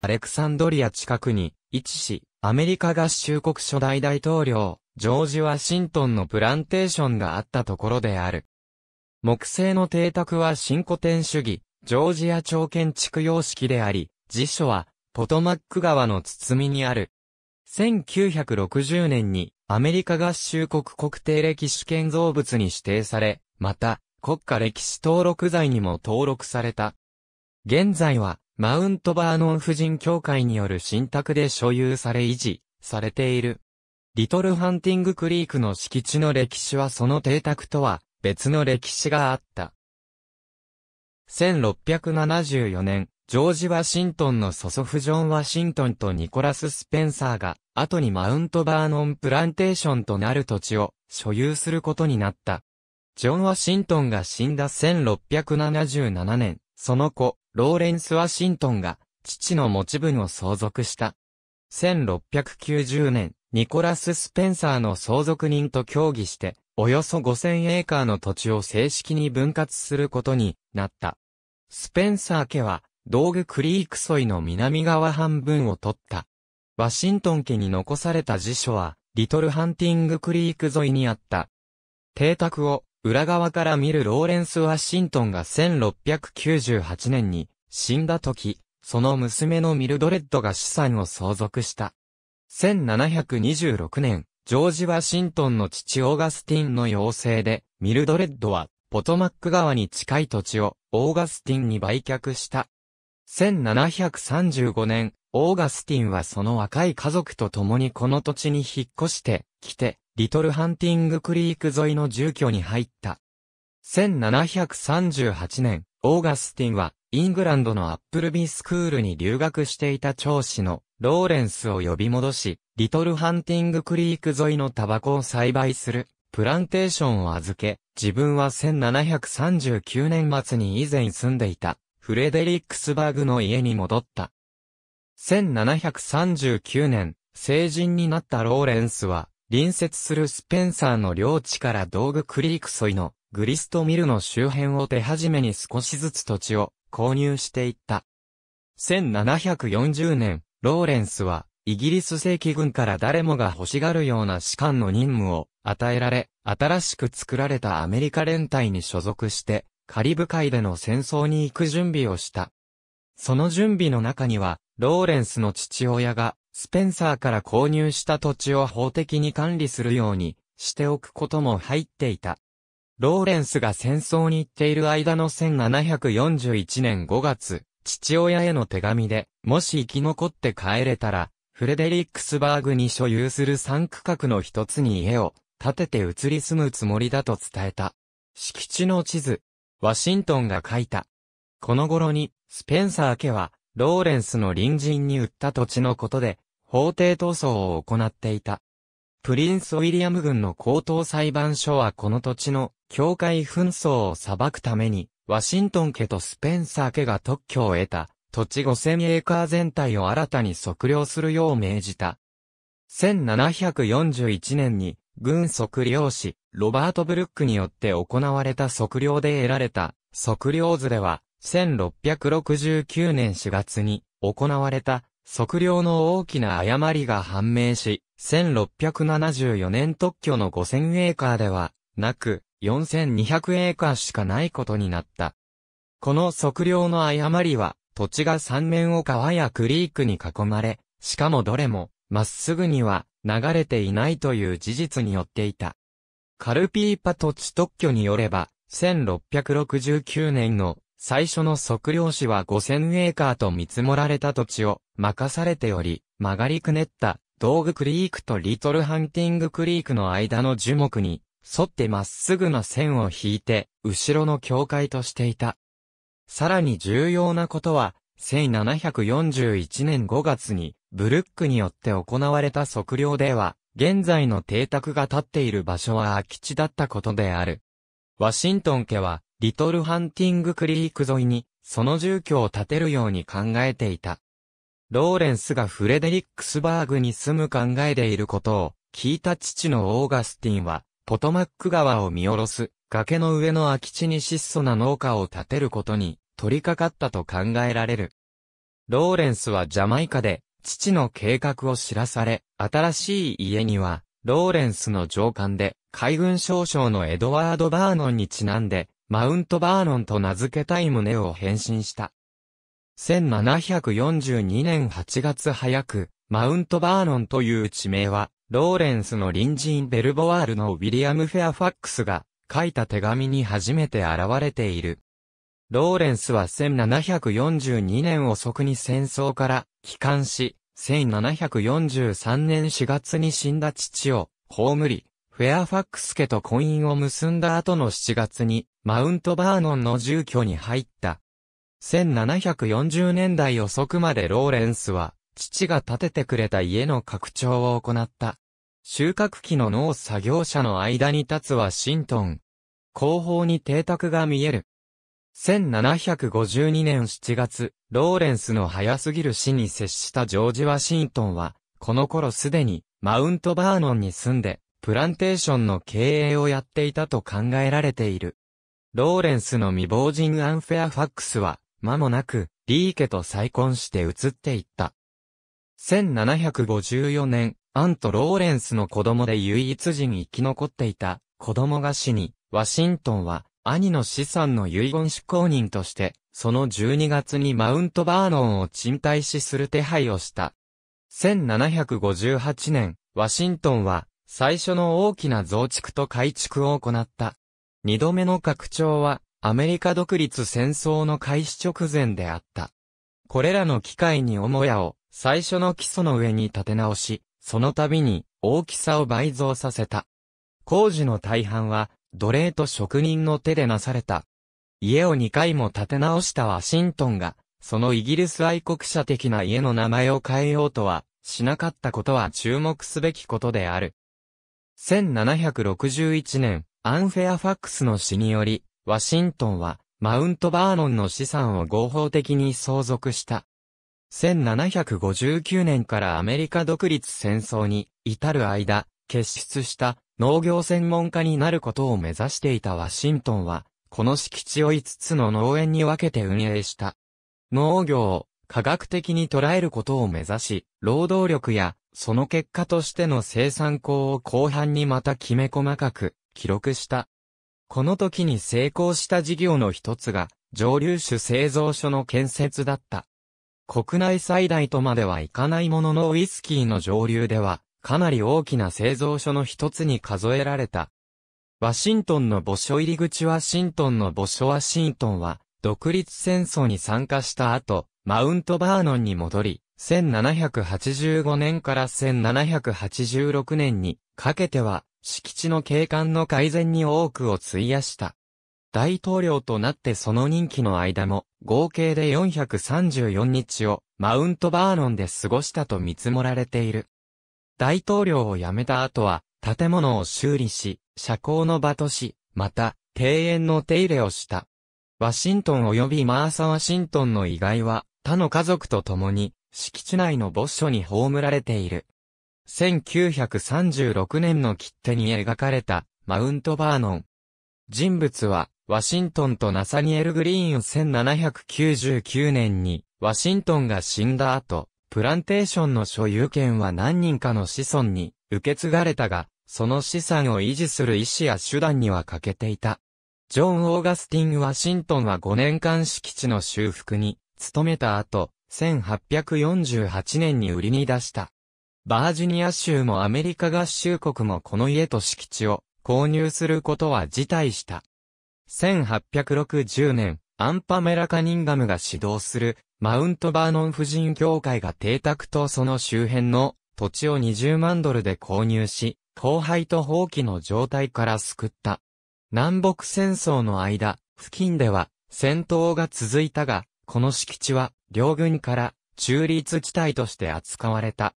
アレクサンドリア近くに位置し、アメリカ合衆国初代大統領、ジョージ・ワシントンのプランテーションがあったところである。木製の邸宅は新古典主義、ジョージア朝建築様式であり、辞書は、ポトマック川の包みにある。1960年に、アメリカ合衆国国定歴史建造物に指定され、また、国家歴史登録財にも登録された。現在は、マウントバーノン夫人協会による信託で所有され維持されている。リトルハンティングクリークの敷地の歴史はその邸宅とは別の歴史があった。1674年、ジョージ・ワシントンの祖祖父ジョン・ワシントンとニコラス・スペンサーが、後にマウントバーノンプランテーションとなる土地を所有することになった。ジョン・ワシントンが死んだ1677年、その子、ローレンス・ワシントンが、父の持ち分を相続した。1690年、ニコラス・スペンサーの相続人と協議して、およそ5000エーカーの土地を正式に分割することになった。スペンサー家は、道具クリーク沿いの南側半分を取った。ワシントン家に残された辞書は、リトルハンティングクリーク沿いにあった。邸宅を裏側から見るローレンス・ワシントンが1698年に死んだ時、その娘のミルドレッドが資産を相続した。1726年、ジョージ・ワシントンの父オーガスティンの要請で、ミルドレッドは、ポトマック川に近い土地を、オーガスティンに売却した。1735年、オーガスティンはその若い家族と共にこの土地に引っ越して、きて、リトルハンティングクリーク沿いの住居に入った。1738年、オーガスティンは、イングランドのアップルビースクールに留学していた長子のローレンスを呼び戻し、リトルハンティングクリーク沿いのタバコを栽培するプランテーションを預け、自分は1739年末に以前住んでいたフレデリックスバーグの家に戻った。1739年、成人になったローレンスは、隣接するスペンサーの領地から道具クリーク沿いのグリストミルの周辺を手始めに少しずつ土地を購入していった。1740年、ローレンスは、イギリス正規軍から誰もが欲しがるような士官の任務を与えられ、新しく作られたアメリカ連隊に所属して、カリブ海での戦争に行く準備をした。その準備の中には、ローレンスの父親が、スペンサーから購入した土地を法的に管理するようにしておくことも入っていた。ローレンスが戦争に行っている間の1741年5月、父親への手紙で、もし生き残って帰れたら、フレデリックスバーグに所有する三区画の一つに家を建てて移り住むつもりだと伝えた。敷地の地図、ワシントンが書いた。この頃に、スペンサー家は、ローレンスの隣人に売った土地のことで、法廷闘争を行っていた。プリンス・ウィリアム軍の高等裁判所はこの土地の境界紛争を裁くために、ワシントン家とスペンサー家が特許を得た、土地5000エーカー全体を新たに測量するよう命じた。1741年に、軍測量士、ロバート・ブルックによって行われた測量で得られた、測量図では、1669年4月に行われた測量の大きな誤りが判明し、1674年特許の5000エーカーではなく、4200エーカーしかないことになった。この測量の誤りは、土地が3面を川やクリークに囲まれ、しかもどれも、まっすぐには流れていないという事実によっていた。カルピーパ土地特許によれば、1669年の最初の測量士は5000エーカーと見積もられた土地を任されており、曲がりくねった道具クリークとリトルハンティングクリークの間の樹木に沿ってまっすぐな線を引いて、後ろの境界としていた。さらに重要なことは、1741年5月に、ブルックによって行われた測量では、現在の邸宅が建っている場所は空き地だったことである。ワシントン家は、リトルハンティングクリーク沿いに、その住居を建てるように考えていた。ローレンスがフレデリックスバーグに住む考えでいることを、聞いた父のオーガスティンは、ポトマック川を見下ろす、崖の上の空き地に質素な農家を建てることに取り掛かったと考えられる。ローレンスはジャマイカで父の計画を知らされ、新しい家には、ローレンスの上官で、海軍少将のエドワード・バーノンにちなんで、マウント・バーノンと名付けたい旨を返信した。1742年8月早く、マウント・バーノンという地名は、ローレンスの隣人ベルボワールのウィリアム・フェアファックスが書いた手紙に初めて現れている。ローレンスは1742年遅くに戦争から帰還し、1743年4月に死んだ父を葬り、フェアファックス家と婚姻を結んだ後の7月に、マウントバーノンの住居に入った。1740年代遅くまでローレンスは、父が建ててくれた家の拡張を行った。収穫期の農作業者の間に立つワシントン。後方に邸宅が見える。1752年7月、ローレンスの早すぎる死に接したジョージ・ワシントンは、この頃すでに、マウントバーノンに住んで、プランテーションの経営をやっていたと考えられている。ローレンスの未亡人アンフェアファックスは、間もなく、リーケと再婚して移っていった。1754年、アンとローレンスの子供で唯一人生き残っていた子供が死に、ワシントンは兄の資産の遺言執行人として、その12月にマウントバーノンを賃貸しする手配をした。1758年、ワシントンは最初の大きな増築と改築を行った。二度目の拡張はアメリカ独立戦争の開始直前であった。これらの機械に母屋を最初の基礎の上に建て直し、その度に大きさを倍増させた。工事の大半は奴隷と職人の手でなされた。家を2回も建て直したワシントンが、そのイギリス愛国者的な家の名前を変えようとは、しなかったことは注目すべきことである。1761年、アンフェアファックスの死により、ワシントンは、マウントバーノンの資産を合法的に相続した。1759年からアメリカ独立戦争に至る間、結出した農業専門家になることを目指していたワシントンは、この敷地を5つの農園に分けて運営した。農業を科学的に捉えることを目指し、労働力やその結果としての生産工を後半にまたきめ細かく記録した。この時に成功した事業の一つが、蒸留酒製造所の建設だった。国内最大とまではいかないもののウイスキーの蒸留では、かなり大きな製造所の一つに数えられた。ワシントンの墓所入り口ワシントンの墓所ワシントンは、独立戦争に参加した後、マウントバーノンに戻り、1785年から1786年にかけては、敷地の景観の改善に多くを費やした。大統領となってその任期の間も、合計で434日をマウントバーノンで過ごしたと見積もられている。大統領を辞めた後は、建物を修理し、社交の場とし、また、庭園の手入れをした。ワシントン及びマーサ・ワシントンの遺骸は、他の家族と共に、敷地内の墓所に葬られている。1936年の切手に描かれた、マウントバーノン。人物は、ワシントンとナサニエル・グリーン1799年に、ワシントンが死んだ後、プランテーションの所有権は何人かの子孫に受け継がれたが、その資産を維持する意思や手段には欠けていた。ジョン・オーガスティン・ワシントンは5年間敷地の修復に努めた後、1848年に売りに出した。バージニア州もアメリカ合衆国もこの家と敷地を購入することは辞退した。1860年、アンパメラ・カニンガムが指導するマウントバーノン夫人協会が邸宅とその周辺の土地を20万ドルで購入し、荒廃と放棄の状態から救った。南北戦争の間、付近では戦闘が続いたが、この敷地は両軍から中立地帯として扱われた。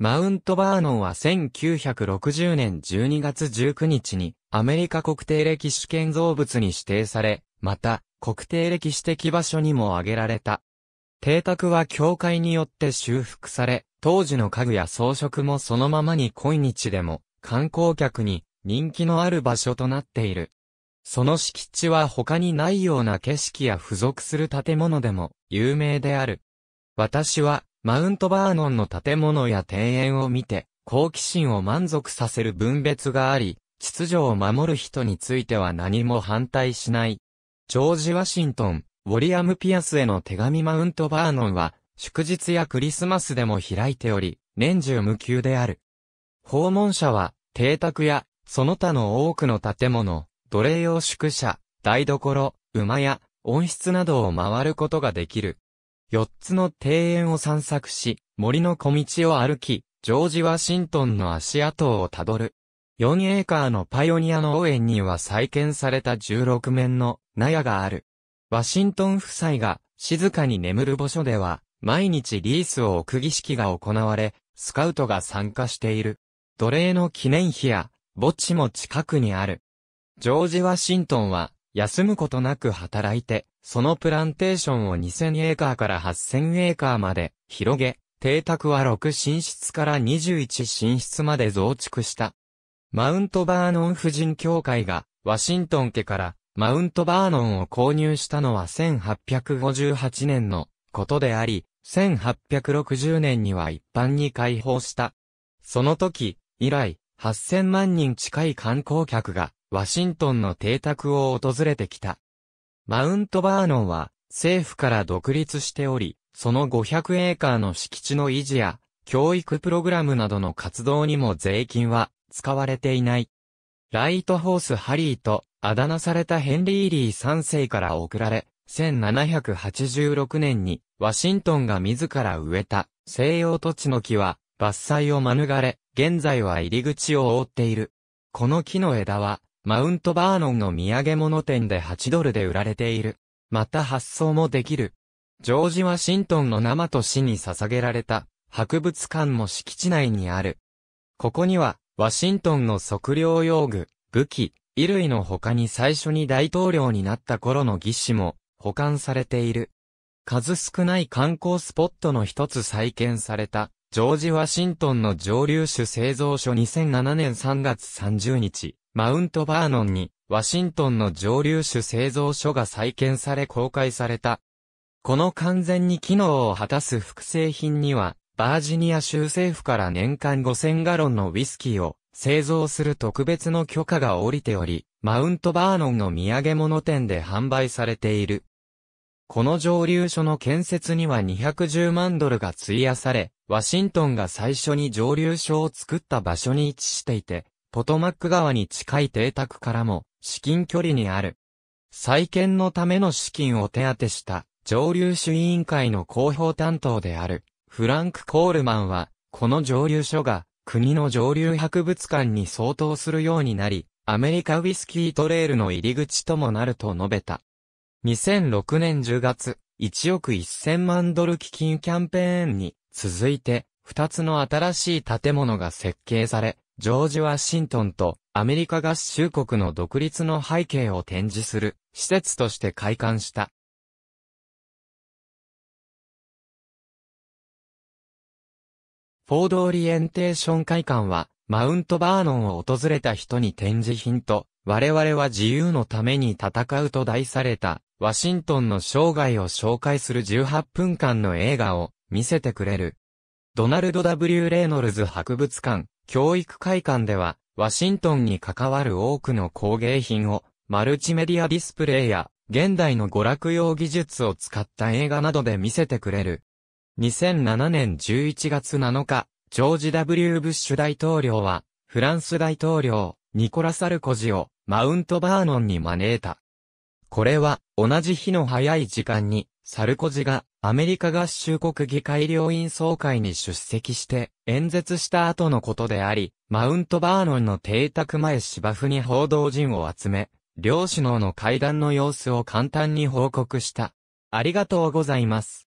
マウントバーノンは1960年12月19日にアメリカ国定歴史建造物に指定され、また国定歴史的場所にも挙げられた。邸宅は教会によって修復され、当時の家具や装飾もそのままに今日でも観光客に人気のある場所となっている。その敷地は他にないような景色や付属する建物でも有名である。私はマウントバーノンの建物や庭園を見て、好奇心を満足させる分別があり、秩序を守る人については何も反対しない。ジョージ・ワシントン、ウォリアム・ピアスへの手紙マウントバーノンは、祝日やクリスマスでも開いており、年中無休である。訪問者は、邸宅や、その他の多くの建物、奴隷用宿舎、台所、馬や、温室などを回ることができる。4つの庭園を散策し、森の小道を歩き、ジョージ・ワシントンの足跡をたどる。4エーカーのパイオニアの応援には再建された16面の納屋がある。ワシントン夫妻が静かに眠る墓所では、毎日リースを置く儀式が行われ、スカウトが参加している。奴隷の記念碑や墓地も近くにある。ジョージ・ワシントンは休むことなく働いて、そのプランテーションを2000エーカーから8000エーカーまで広げ、邸宅は6寝室から21寝室まで増築した。マウントバーノン夫人協会が、ワシントン家からマウントバーノンを購入したのは1858年のことであり、1860年には一般に開放した。その時、以来、8000万人近い観光客がワシントンの邸宅を訪れてきた。マウントバーノンは政府から独立しており、その500エーカーの敷地の維持や教育プログラムなどの活動にも税金は使われていない。ライトホースハリーとあだ名されたヘンリー・リー3世から贈られ、1786年にワシントンが自ら植えた西洋土地の木は伐採を免れ、現在は入り口を覆っている。この木の枝はマウントバーノンの土産物店で8ドルで売られている。また発送もできる。ジョージ・ワシントンの生と死に捧げられた博物館も敷地内にある。ここには、ワシントンの測量用具、武器、衣類の他に最初に大統領になった頃の義肢も保管されている。数少ない観光スポットの一つ再建された、ジョージ・ワシントンの蒸留酒製造所2007年3月30日。マウントバーノンに、ワシントンの蒸留酒製造所が再建され公開された。この完全に機能を果たす複製品には、バージニア州政府から年間5000ガロンのウイスキーを製造する特別の許可が下りており、マウントバーノンの土産物店で販売されている。この蒸留所の建設には210万ドルが費やされ、ワシントンが最初に蒸留所を作った場所に位置していて、ポトマック川に近い邸宅からも至近距離にある。再建のための資金を手当てした上流主委員会の広報担当であるフランク・コールマンは、この上流所が国の上流博物館に相当するようになり、アメリカウィスキートレールの入り口ともなると述べた。2006年10月、1億1000万ドル基金キャンペーンに続いて、2つの新しい建物が設計され、ジョージ・ワシントンとアメリカ合衆国の独立の背景を展示する施設として開館した。フォード・オリエンテーション会館は、マウントバーノンを訪れた人に展示品と、我々は自由のために戦うと題された、ワシントンの生涯を紹介する18分間の映画を見せてくれる。ドナルド・ W・ レイノルズ博物館、教育会館では、ワシントンに関わる多くの工芸品を、マルチメディアディスプレイや、現代の娯楽用技術を使った映画などで見せてくれる。2007年11月7日、ジョージ・ W・ ブッシュ大統領は、フランス大統領、ニコラ・サルコジを、マウント・バーノンに招いた。これは、同じ日の早い時間に、サルコジがアメリカ合衆国議会両院総会に出席して演説した後のことであり、マウントバーノンの邸宅前芝生に報道陣を集め、両首脳の会談の様子を簡単に報告した。ありがとうございます。